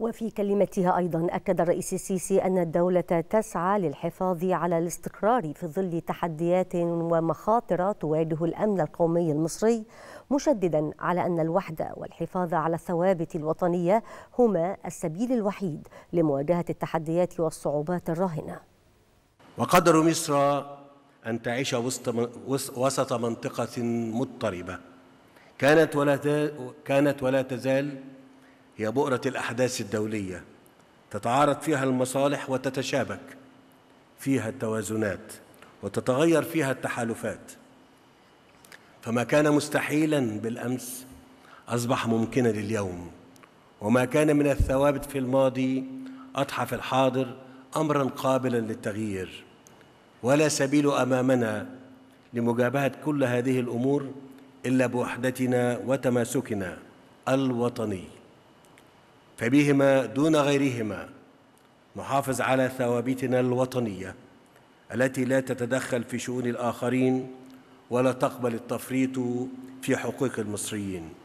وفي كلمتها أيضا أكد الرئيس السيسي أن الدولة تسعى للحفاظ على الاستقرار في ظل تحديات ومخاطر تواجه الأمن القومي المصري مشددا على أن الوحدة والحفاظ على الثوابت الوطنية هما السبيل الوحيد لمواجهة التحديات والصعوبات الراهنة وقدر مصر أن تعيش وسط منطقة مضطربة كانت ولا كانت ولا تزال هي بؤرة الأحداث الدولية تتعارض فيها المصالح وتتشابك فيها التوازنات وتتغير فيها التحالفات فما كان مستحيلا بالأمس أصبح ممكنا لليوم وما كان من الثوابت في الماضي أضحى في الحاضر أمرا قابلا للتغيير ولا سبيل أمامنا لمجابهة كل هذه الأمور إلا بوحدتنا وتماسكنا الوطني فبهما دون غيرهما نحافظ على ثوابتنا الوطنيه التي لا تتدخل في شؤون الاخرين ولا تقبل التفريط في حقوق المصريين